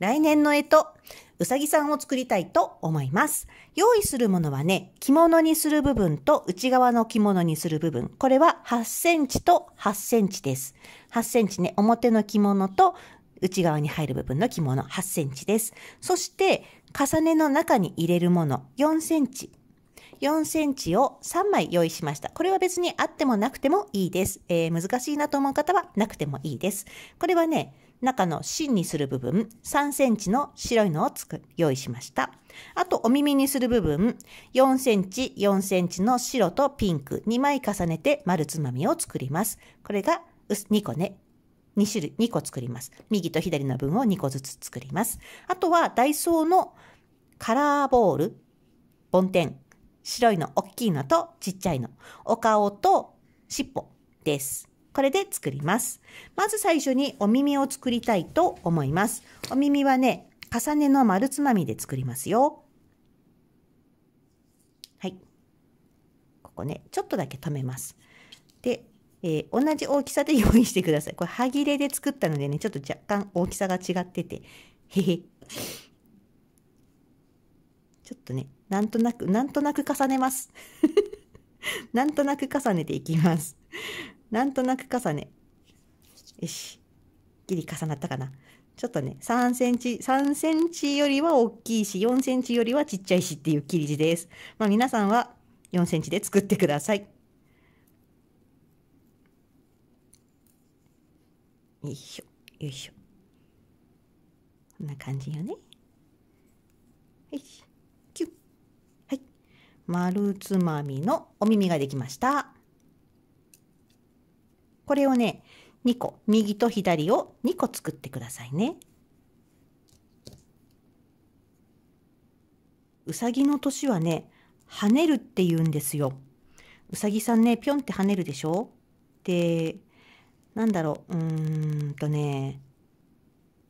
来年の干支、うさぎさんを作りたいと思います。用意するものはね、着物にする部分と内側の着物にする部分。これは8センチと8センチです。8センチね、表の着物と内側に入る部分の着物8センチです。そして、重ねの中に入れるもの4センチ。4センチを3枚用意しました。これは別にあってもなくてもいいです。えー、難しいなと思う方はなくてもいいです。これはね、中の芯にする部分3センチの白いのをつく用意しました。あとお耳にする部分4センチ4センチの白とピンク2枚重ねて丸つまみを作ります。これが2個ね。2種類、2個作ります。右と左の分を2個ずつ作ります。あとはダイソーのカラーボール、梵天、白いの大きいのとちっちゃいの、お顔と尻尾です。これで作ります。まず最初にお耳を作りたいと思います。お耳はね、重ねの丸つまみで作りますよ。はい。ここね、ちょっとだけ止めます。で、えー、同じ大きさで用意してください。これ、歯切れで作ったのでね、ちょっと若干大きさが違ってて、へへ。ちょっとね、なんとなく、なんとなく重ねます。なんとなく重ねていきます。なんとなく重ね。よし。ギリ重なったかな。ちょっとね、3センチ、3センチよりは大きいし、4センチよりはちっちゃいしっていう切り字です。まあ皆さんは4センチで作ってください。よいしょ、よいしょ。こんな感じよね。はい、キュッ。はい。丸つまみのお耳ができました。これをね、2個、右と左を2個作ってくださいね。うさぎの年はね、跳ねるって言うんですよ。うさぎさんね、ぴょんって跳ねるでしょで、なんだろう、うーんとね、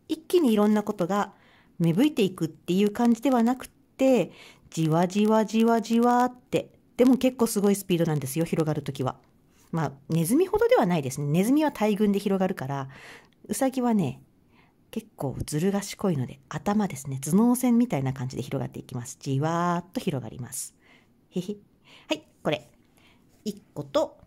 一気にいろんなことが芽吹いていくっていう感じではなくって、じわじわじわじわって、でも結構すごいスピードなんですよ、広がるときは。まあ、ネズミほどではないですね。ネズミは大群で広がるから、ウサギはね、結構ずる賢いので、頭ですね、頭脳線みたいな感じで広がっていきます。じわーっと広がります。へへ。はい、これ。1個と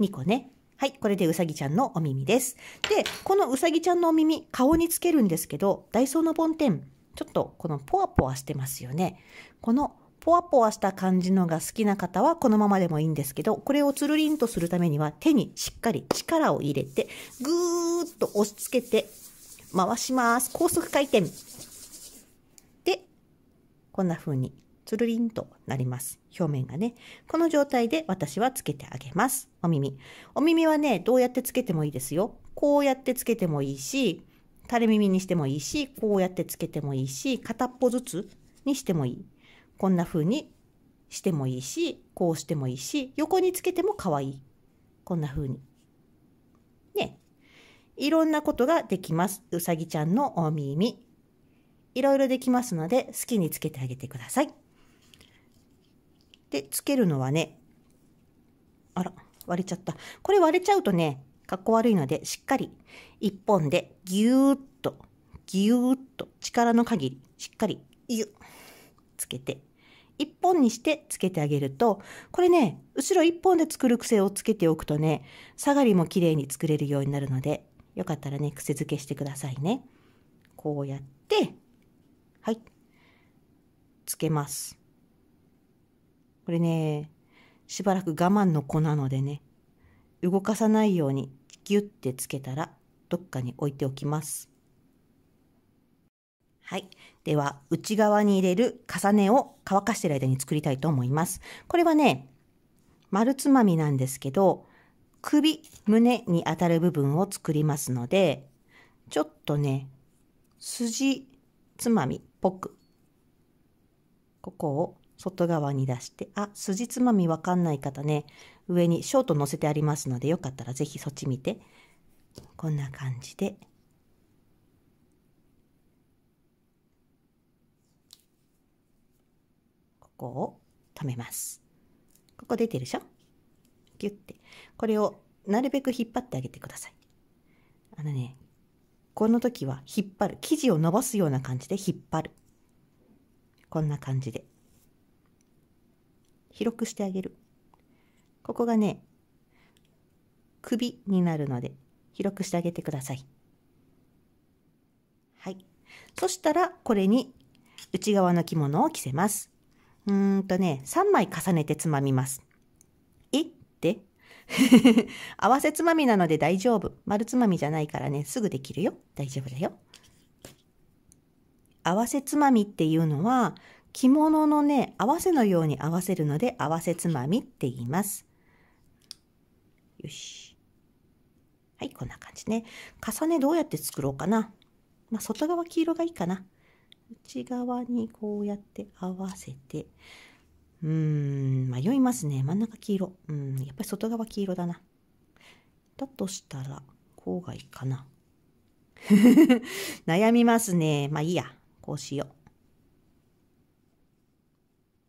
2個ね。はい、これでうさぎちゃんのお耳です。で、このうさぎちゃんのお耳、顔につけるんですけど、ダイソーの梵天、ちょっとこのポワポワしてますよね。このポワポワした感じのが好きな方はこのままでもいいんですけど、これをつるりんとするためには手にしっかり力を入れて、ぐーっと押し付けて回します。高速回転。で、こんな風につるりんとなります。表面がね。この状態で私はつけてあげます。お耳。お耳はね、どうやってつけてもいいですよ。こうやってつけてもいいし、垂れ耳にしてもいいし、こうやってつけてもいいし、片っぽずつにしてもいい。こんな風にしてもいいし、こうしてもいいし、横につけても可愛い。こんな風に。ね。いろんなことができます。うさぎちゃんのお耳。いろいろできますので、好きにつけてあげてください。で、つけるのはね、あら、割れちゃった。これ割れちゃうとね、かっこ悪いので、しっかり一本でぎゅーっと、ぎゅーっと力の限り、しっかり、ゆっ。つけて、1本にしてつけてあげると、これね、後ろ1本で作る癖をつけておくとね、下がりも綺麗に作れるようになるので、よかったらね、癖付けしてくださいね。こうやって、はい、つけます。これね、しばらく我慢の子なのでね、動かさないようにギュッてつけたら、どっかに置いておきます。はい。では、内側に入れる重ねを乾かしてる間に作りたいと思います。これはね、丸つまみなんですけど、首、胸に当たる部分を作りますので、ちょっとね、筋つまみっぽく、ここを外側に出して、あ、筋つまみわかんない方ね、上にショート乗せてありますので、よかったらぜひそっち見て、こんな感じでここを留めます。ここ出てるでしょギュッて。これをなるべく引っ張ってあげてください。あのね、この時は引っ張る。生地を伸ばすような感じで引っ張る。こんな感じで。広くしてあげる。ここがね、首になるので、広くしてあげてください。はい。そしたら、これに内側の着物を着せます。うんとね、3枚重ねてつまみます。えって 合わせつまみなので大丈夫。丸つまみじゃないからね、すぐできるよ。大丈夫だよ。合わせつまみっていうのは、着物のね、合わせのように合わせるので、合わせつまみって言います。よし。はい、こんな感じね。重ねどうやって作ろうかな。まあ、外側黄色がいいかな。内側にこうやって合わせてうーん迷いますね真ん中黄色うんやっぱり外側黄色だなだとしたらこうがいいかな 悩みますねまあいいやこうしよ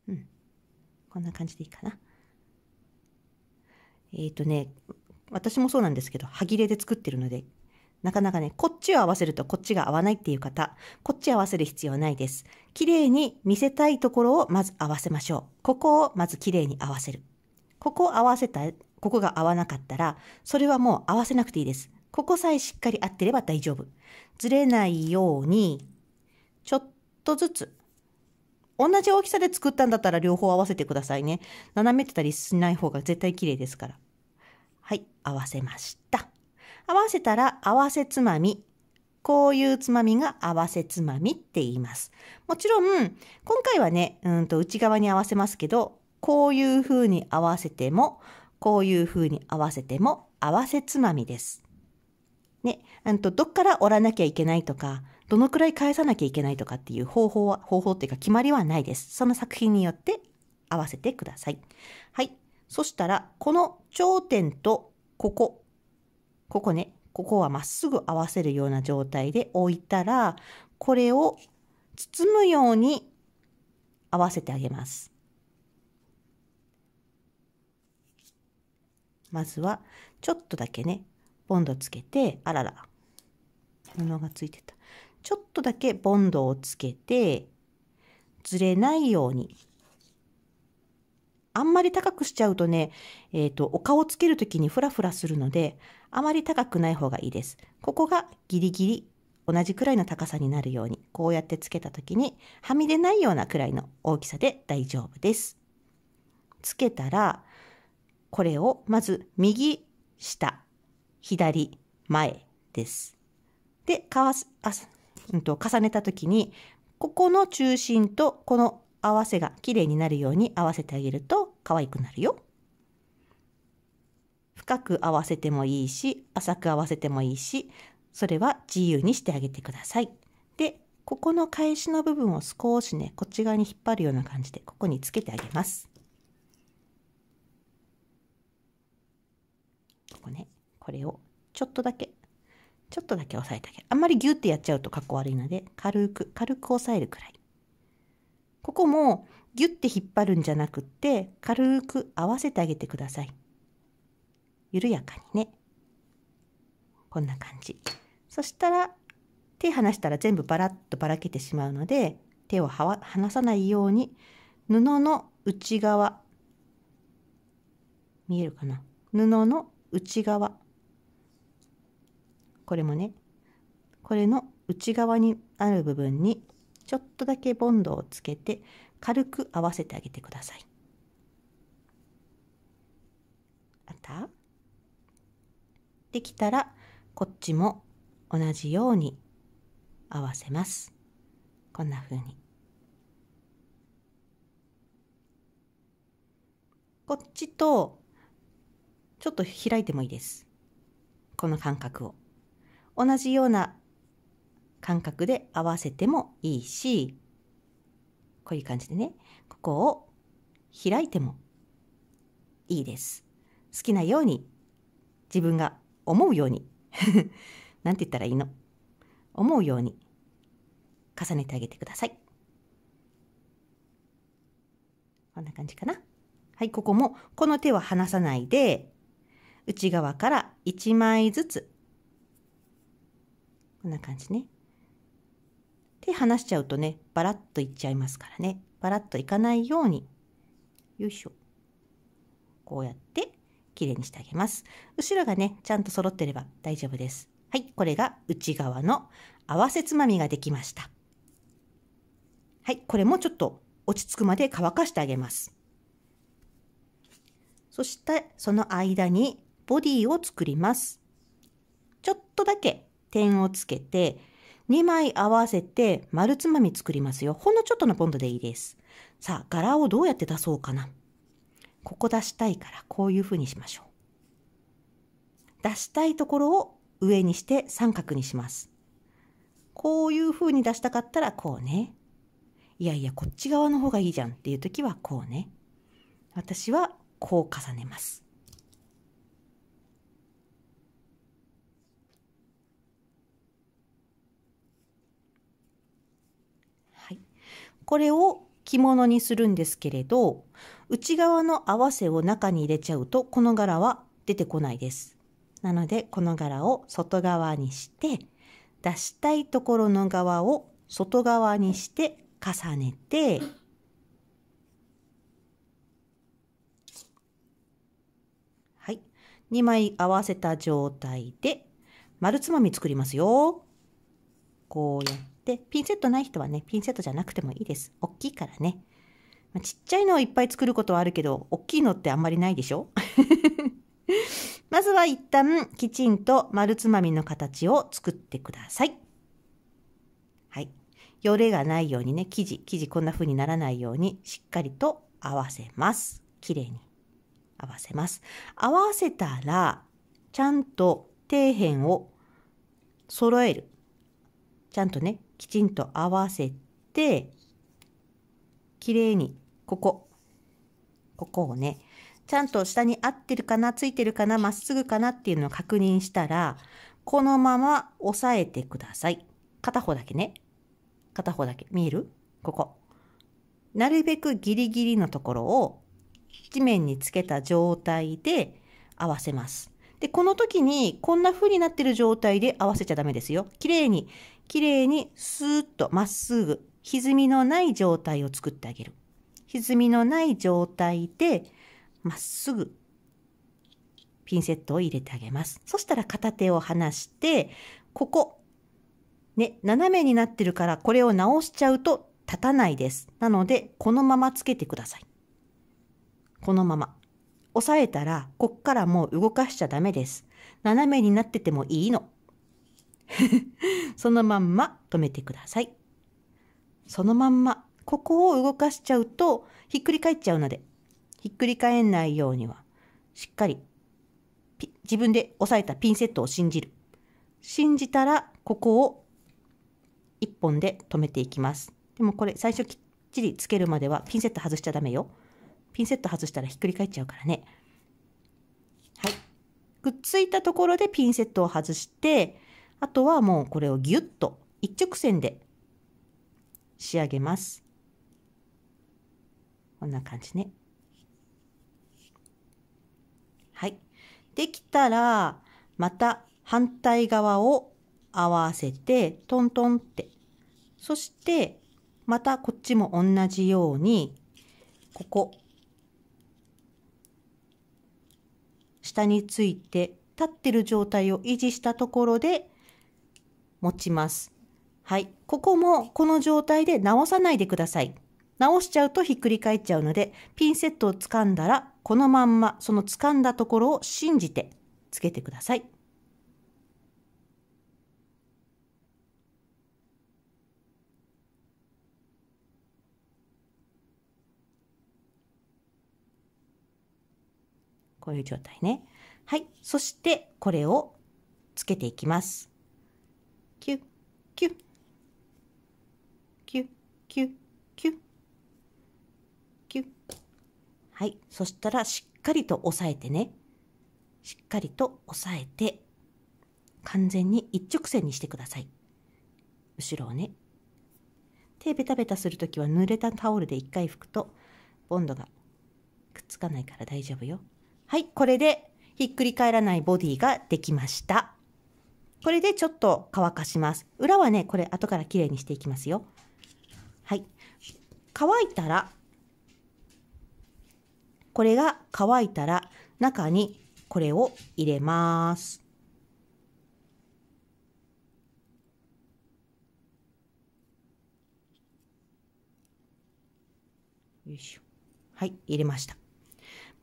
ううんこんな感じでいいかなえっ、ー、とね私もそうなんですけど、歯切れで作ってるので、なかなかね、こっちを合わせるとこっちが合わないっていう方、こっち合わせる必要ないです。綺麗に見せたいところをまず合わせましょう。ここをまず綺麗に合わせる。ここを合わせた、ここが合わなかったら、それはもう合わせなくていいです。ここさえしっかり合ってれば大丈夫。ずれないように、ちょっとずつ、同じ大きさで作ったんだったら両方合わせてくださいね。斜めてたりしない方が絶対綺麗ですから。はい、合わせました。合わせたら合わせつまみ。こういうつまみが合わせつまみって言います。もちろん、今回はね、うんと内側に合わせますけど、こういう風に合わせても、こういう風に合わせても合わせつまみです。ね、んと、どっから折らなきゃいけないとか、どのくらい返さなきゃいけないとかっていう方法は、方法っていうか決まりはないです。その作品によって合わせてください。はい。そしたら、この頂点とここ、ここね、ここはまっすぐ合わせるような状態で置いたら、これを包むように合わせてあげます。まずは、ちょっとだけね、ボンドつけて、あらら、布がついてた。ちょっとだけボンドをつけて、ずれないように。あんまり高くしちゃうとね、えっ、ー、と、お顔つけるときにフラフラするので、あまり高くない方がいいです。ここがギリギリ同じくらいの高さになるように、こうやってつけた時にはみ出ないようなくらいの大きさで大丈夫です。つけたら、これをまず右、下、左、前です。で、かわす、あ、うんと、重ねた時に、ここの中心とこの合わせが綺麗になるように合わせてあげると可愛くなるよ。深く合わせてもいいし、浅く合わせてもいいし、それは自由にしてあげてください。で、ここの返しの部分を少しね、こっち側に引っ張るような感じで、ここにつけてあげます。ここね、これをちょっとだけ、ちょっとだけ押さえてあげる。あんまりギュってやっちゃうとかっこ悪いので、軽く、軽く押さえるくらい。ここもギュって引っ張るんじゃなくって、軽く合わせてあげてください。緩やかにねこんな感じそしたら手離したら全部バラッとばらけてしまうので手を離さないように布の内側見えるかな布の内側これもねこれの内側にある部分にちょっとだけボンドをつけて軽く合わせてあげてください。あったできたらこっちも同じように合わせます。こんな風に。こっちとちょっと開いてもいいです。この感覚を。同じような感覚で合わせてもいいし、こういう感じでね、ここを開いてもいいです。好きなように自分が思うように何 て言ったらいいの思うように重ねてあげてください。こんな感じかな。はい、ここもこの手は離さないで、内側から1枚ずつ。こんな感じね。手離しちゃうとね、バラッといっちゃいますからね。バラッといかないように。よいしょ。こうやって綺麗にしてあげます。後ろがね、ちゃんと揃ってれば大丈夫です。はい、これが内側の合わせつまみができました。はい、これもちょっと落ち着くまで乾かしてあげます。そして、その間にボディを作ります。ちょっとだけ点をつけて、2枚合わせて丸つまみ作りますよ。ほんのちょっとのポンドでいいです。さあ、柄をどうやって出そうかな。ここ出したいからこういうふうにしましょう。出したいところを上にして三角にします。こういうふうに出したかったらこうね。いやいや、こっち側の方がいいじゃんっていう時はこうね。私はこう重ねます。はい。これを着物にするんですけれど、内側の合わせを中に入れちゃうと、この柄は出てこないです。なので、この柄を外側にして、出したいところの側を外側にして重ねて、はい。2枚合わせた状態で、丸つまみ作りますよ。こうやって。で、ピンセットない人はね、ピンセットじゃなくてもいいです。大きいからね。まあ、ちっちゃいのをいっぱい作ることはあるけど、大きいのってあんまりないでしょ まずは一旦きちんと丸つまみの形を作ってください。はい。よれがないようにね、生地、生地こんな風にならないようにしっかりと合わせます。きれいに合わせます。合わせたら、ちゃんと底辺を揃える。ちゃんとね、きちんと合わせて、きれいに、ここ、ここをね、ちゃんと下に合ってるかな、ついてるかな、まっすぐかなっていうのを確認したら、このまま押さえてください。片方だけね。片方だけ。見えるここ。なるべくギリギリのところを地面につけた状態で合わせます。で、この時にこんな風になってる状態で合わせちゃダメですよ。綺麗にきれいにスーッとまっすぐ歪みのない状態を作ってあげる。歪みのない状態でまっすぐピンセットを入れてあげます。そしたら片手を離して、ここ、ね、斜めになってるからこれを直しちゃうと立たないです。なので、このままつけてください。このまま。押さえたら、こっからもう動かしちゃダメです。斜めになっててもいいの。そのまんま止めてください。そのまんま、ここを動かしちゃうと、ひっくり返っちゃうので、ひっくり返んないようには、しっかり、自分で押さえたピンセットを信じる。信じたら、ここを1本で止めていきます。でもこれ、最初きっちりつけるまでは、ピンセット外しちゃダメよ。ピンセット外したらひっくり返っちゃうからね。はい。くっついたところでピンセットを外して、あとはもうこれをギュッと一直線で仕上げます。こんな感じね。はい。できたら、また反対側を合わせて、トントンって。そして、またこっちも同じように、ここ、下について立ってる状態を維持したところで、持ちます。はい。ここもこの状態で直さないでください。直しちゃうとひっくり返っちゃうので、ピンセットを掴んだら、このまんまその掴んだところを信じてつけてください。こういう状態ね。はい。そして、これをつけていきます。キュッキュッキュッキュッキュッキュッはいそしたらしっかりと押さえてねしっかりと押さえて完全に一直線にしてください後ろをね手ベタベタする時は濡れたタオルで一回拭くとボンドがくっつかないから大丈夫よはいこれでひっくり返らないボディができました。これでちょっと乾かします。裏はね、これ後から綺麗にしていきますよ。はい。乾いたら、これが乾いたら中にこれを入れます。よいしょ。はい、入れました。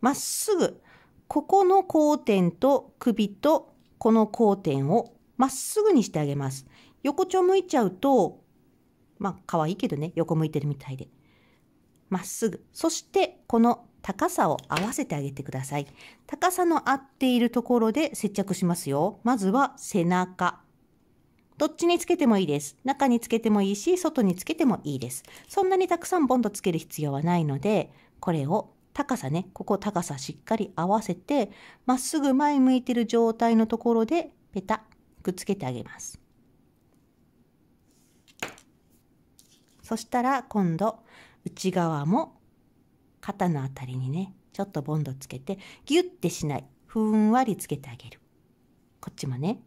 まっすぐ、ここの交点と首とこの交点をまっすぐにしてあげます。横丁向いちゃうと、まあ可愛いけどね、横向いてるみたいで。まっすぐ。そしてこの高さを合わせてあげてください。高さの合っているところで接着しますよ。まずは背中。どっちにつけてもいいです。中につけてもいいし、外につけてもいいです。そんなにたくさんボンドつける必要はないので、これを高さね、ここ高さしっかり合わせて、まっすぐ前向いてる状態のところでペタッくっつけてあげますそしたら今度内側も肩のあたりにねちょっとボンドつけてギュッてしないふんわりつけてあげるこっちもね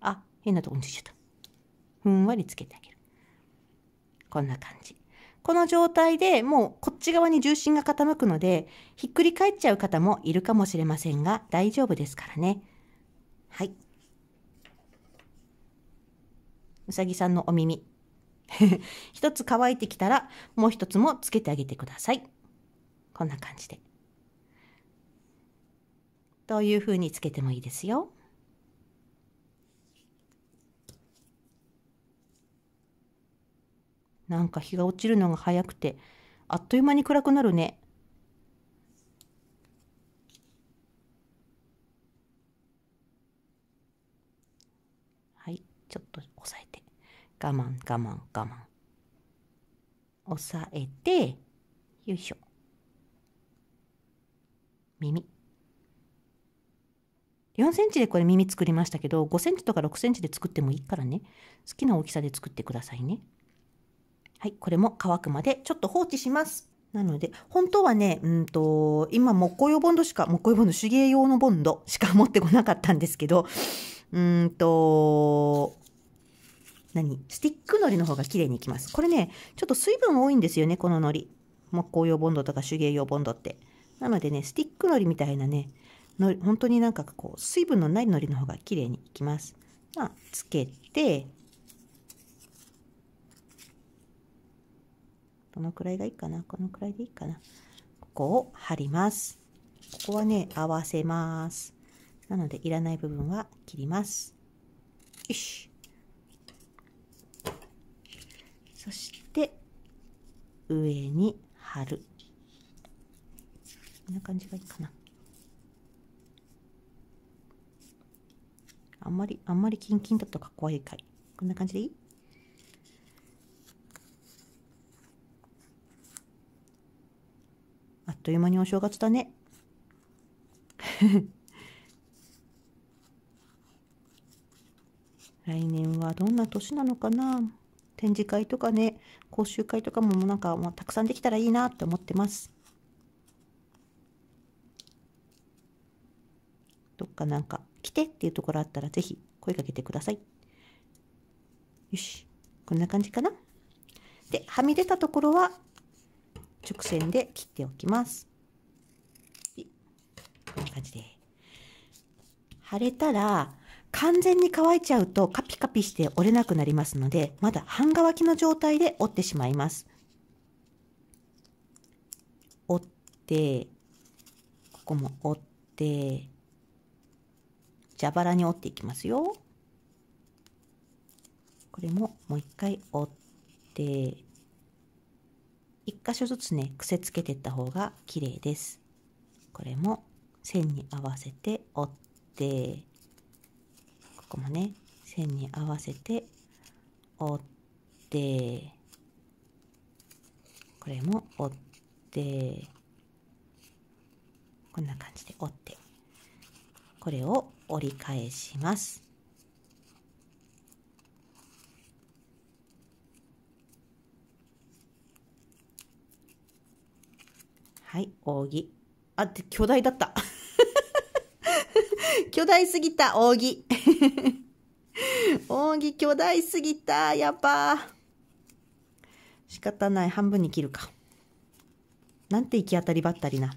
あ変なとこにつちゃったふんわりつけてあげるこんな感じこの状態でもうこっち側に重心が傾くのでひっくり返っちゃう方もいるかもしれませんが大丈夫ですからねはいうさぎさんのお耳。一つ乾いてきたら、もう一つもつけてあげてください。こんな感じで。というふうにつけてもいいですよ。なんか日が落ちるのが早くて、あっという間に暗くなるね。はい、ちょっと我慢我慢我慢押さえてよいしょ耳4センチでこれ耳作りましたけど5センチとか6センチで作ってもいいからね好きな大きさで作ってくださいねはいこれも乾くまでちょっと放置しますなので、本当はね、うんと、今、木工用ボンドしか、木工用ボンド、手芸用のボンドしか持ってこなかったんですけど、うんと、何スティックのりの方が綺麗にいきます。これね、ちょっと水分多いんですよね、こののり。木工用ボンドとか手芸用ボンドって。なのでね、スティックのりみたいなね、の本当になんかこう、水分のないのりの方が綺麗にいきます。まあ、つけて、どのくらいがいいかなこのくらいでいいかなここを貼ります。ここはね、合わせます。なので、いらない部分は切ります。よし。そして上に貼るこんな感じがいいかなあんまりあんまりキンキンだとかっこ悪いかいこんな感じでいいあっという間にお正月だね 来年はどんな年なのかな展示会とかね講習会とかもなんか、またくさんできたらいいなって思ってますどっかなんか来てっていうところあったら是非声かけてくださいよしこんな感じかなではみ出たところは直線で切っておきますこんな感じで腫れたら完全に乾いちゃうとカピカピして折れなくなりますので、まだ半乾きの状態で折ってしまいます。折って、ここも折って、蛇腹に折っていきますよ。これももう一回折って、一箇所ずつね、癖つけていった方が綺麗です。これも線に合わせて折って、こもね線に合わせて折ってこれも折ってこんな感じで折ってこれを折り返します。はい、扇。あ、巨大だった。巨大すぎた、扇。扇巨大すぎた、やっぱ。仕方ない、半分に切るか。なんて行き当たりばったりな。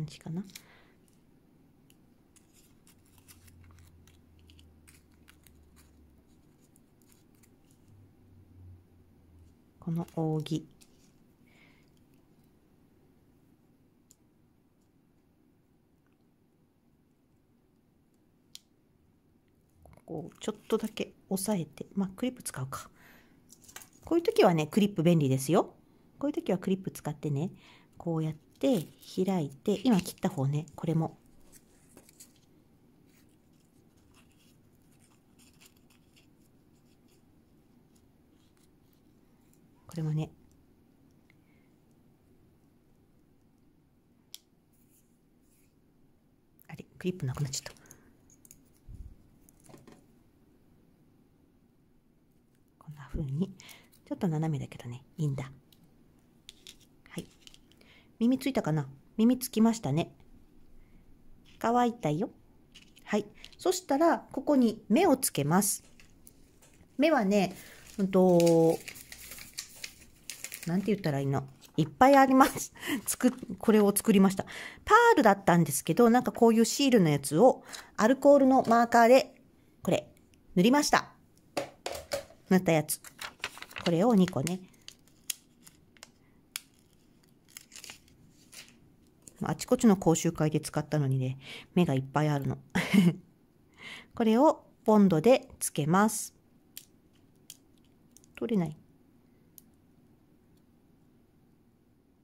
感じかなこの扇こうちょっとだけ押さえてまあクリップ使うかこういう時はねクリップ便利ですよこういう時はクリップ使ってねこうやって開いて今切った方ねこれもこれもねあれクリップなくなっちゃったこんなうにちょっと斜めだけどねいいんだ。耳ついたかな耳つきましたね。乾いたよ。はい。そしたら、ここに目をつけます。目はね、うんと、なんて言ったらいいのいっぱいあります。つく、これを作りました。パールだったんですけど、なんかこういうシールのやつを、アルコールのマーカーで、これ、塗りました。塗ったやつ。これを2個ね。あちこちの講習会で使ったのにね、目がいっぱいあるの。これをボンドでつけます。取れない。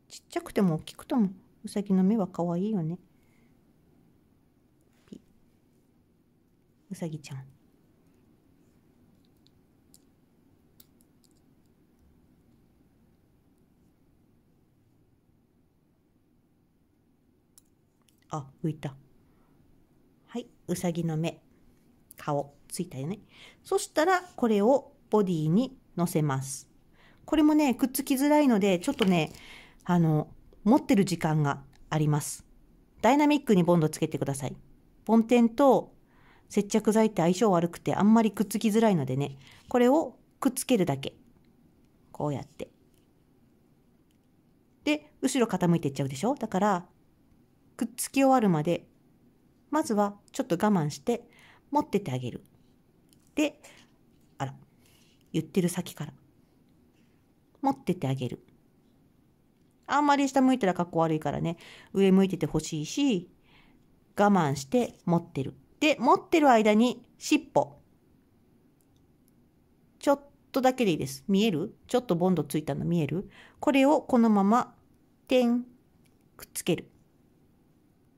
ちっちゃくても大きくとも、うさぎの目は可愛いよね。うさぎちゃん。あ、浮いた。はい、うさぎの目、顔、ついたよね。そしたら、これをボディに乗せます。これもね、くっつきづらいので、ちょっとね、あの、持ってる時間があります。ダイナミックにボンドつけてください。ボンテンと接着剤って相性悪くてあんまりくっつきづらいのでね、これをくっつけるだけ。こうやって。で、後ろ傾いていっちゃうでしょだから、くっつき終わるまで、まずはちょっと我慢して、持っててあげる。で、あら、言ってる先から。持っててあげる。あんまり下向いたら格好悪いからね、上向いててほしいし、我慢して持ってる。で、持ってる間に尻尾。ちょっとだけでいいです。見えるちょっとボンドついたの見えるこれをこのまま、てん、くっつける。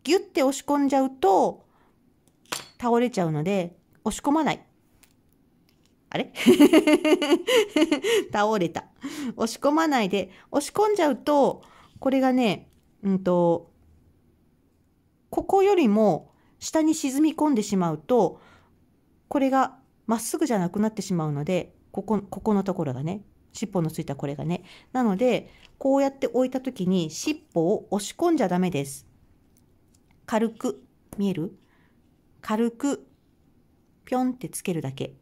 ギュッて押し込んじゃうと倒れちゃうので押し込まない。あれ 倒れた。押し込まないで、押し込んじゃうと、これがね、うんと、ここよりも下に沈み込んでしまうと、これがまっすぐじゃなくなってしまうので、ここ、ここのところがね、尻尾のついたこれがね。なので、こうやって置いた時に尻尾を押し込んじゃダメです。軽く、見える軽く、ぴょんってつけるだけ。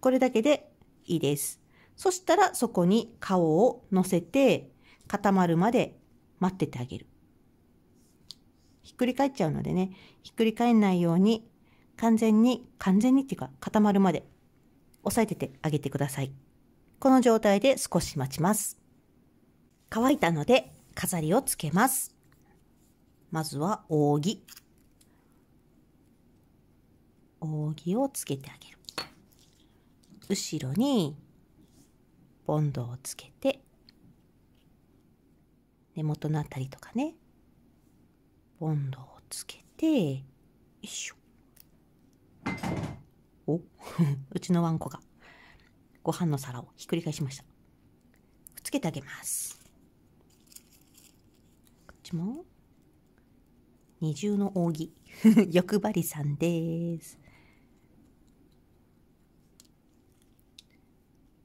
これだけでいいです。そしたらそこに顔を乗せて固まるまで待っててあげる。ひっくり返っちゃうのでね、ひっくり返んないように完全に、完全にっていうか固まるまで押さえててあげてください。この状態で少し待ちます。乾いたので飾りをつけます。まずは扇。扇をつけてあげる。後ろにボンドをつけて根元のあたりとかねボンドをつけてよいしょお うちのワンコがご飯の皿をひっくり返しましたつけてあげますこっちも二重の扇 欲張りさんです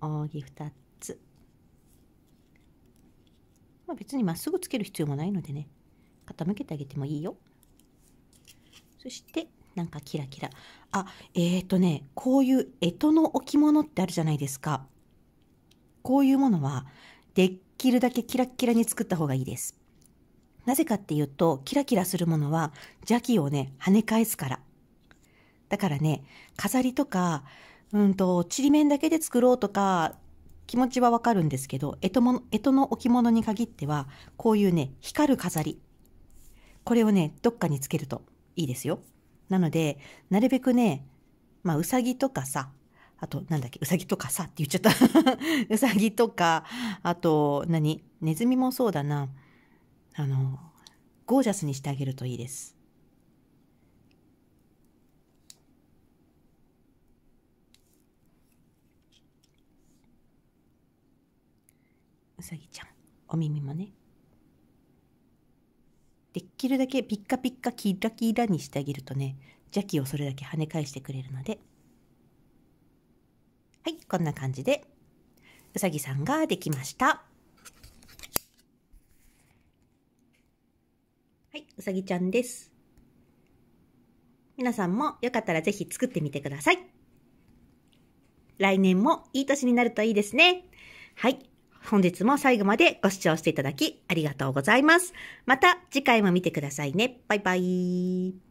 扇2つ、まあ、別にまっすぐつける必要もないのでね傾けてあげてもいいよそしてなんかキラキラあえっ、ー、とねこういう干支の置物ってあるじゃないですかこういうものはできるだけキラッキラに作った方がいいですなぜかっていうと、キラキラするものは邪気をね、跳ね返すから。だからね、飾りとか、うんと、ちりめんだけで作ろうとか、気持ちはわかるんですけど、えとも、えとの置物に限っては、こういうね、光る飾り。これをね、どっかにつけるといいですよ。なので、なるべくね、まあ、うさぎとかさ、あと、なんだっけ、うさぎとかさって言っちゃった うさぎとか、あと、何ネズミもそうだな。あの、ゴージャスにしてあげるといいです。うさぎちゃん、お耳もね。できるだけピッカピッカキラキラにしてあげるとね、邪気をそれだけ跳ね返してくれるので。はい、こんな感じで、うさぎさんができました。はい、うさぎちゃんです。皆さんもよかったらぜひ作ってみてください。来年もいい年になるといいですね。はい。本日も最後までご視聴していただきありがとうございます。また次回も見てくださいね。バイバイ。